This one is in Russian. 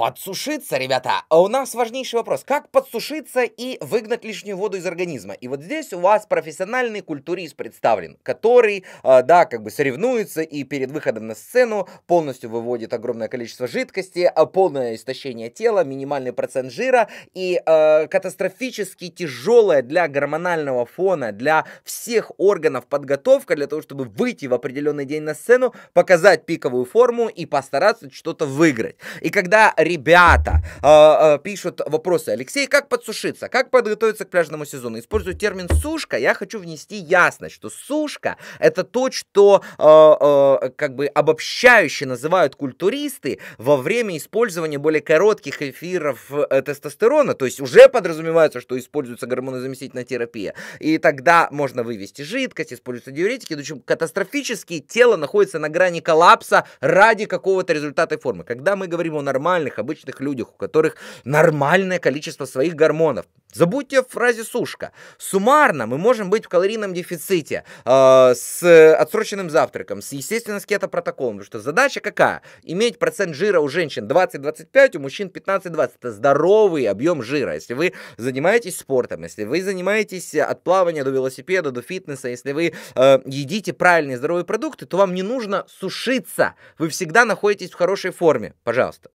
Подсушиться, ребята! А у нас важнейший вопрос. Как подсушиться и выгнать лишнюю воду из организма? И вот здесь у вас профессиональный культурист представлен, который, э, да, как бы соревнуется и перед выходом на сцену полностью выводит огромное количество жидкости, а полное истощение тела, минимальный процент жира и э, катастрофически тяжелая для гормонального фона, для всех органов подготовка для того, чтобы выйти в определенный день на сцену, показать пиковую форму и постараться что-то выиграть. И когда ребята э, пишут вопросы. Алексей, как подсушиться? Как подготовиться к пляжному сезону? Использую термин сушка. Я хочу внести ясность, что сушка это то, что э, э, как бы обобщающе называют культуристы во время использования более коротких эфиров э, тестостерона. То есть уже подразумевается, что используется гормонозаместительная терапия. И тогда можно вывести жидкость, используются диуретики. В общем, катастрофически тело находится на грани коллапса ради какого-то результата и формы. Когда мы говорим о нормальных обычных людях, у которых нормальное количество своих гормонов. Забудьте о фразе «сушка». Суммарно мы можем быть в калорийном дефиците, э, с отсроченным завтраком, с, естественно, с кетопротоколом. Потому что задача какая? Иметь процент жира у женщин 20-25, у мужчин 15-20. Это здоровый объем жира. Если вы занимаетесь спортом, если вы занимаетесь от плавания до велосипеда, до фитнеса, если вы э, едите правильные здоровые продукты, то вам не нужно сушиться. Вы всегда находитесь в хорошей форме. Пожалуйста.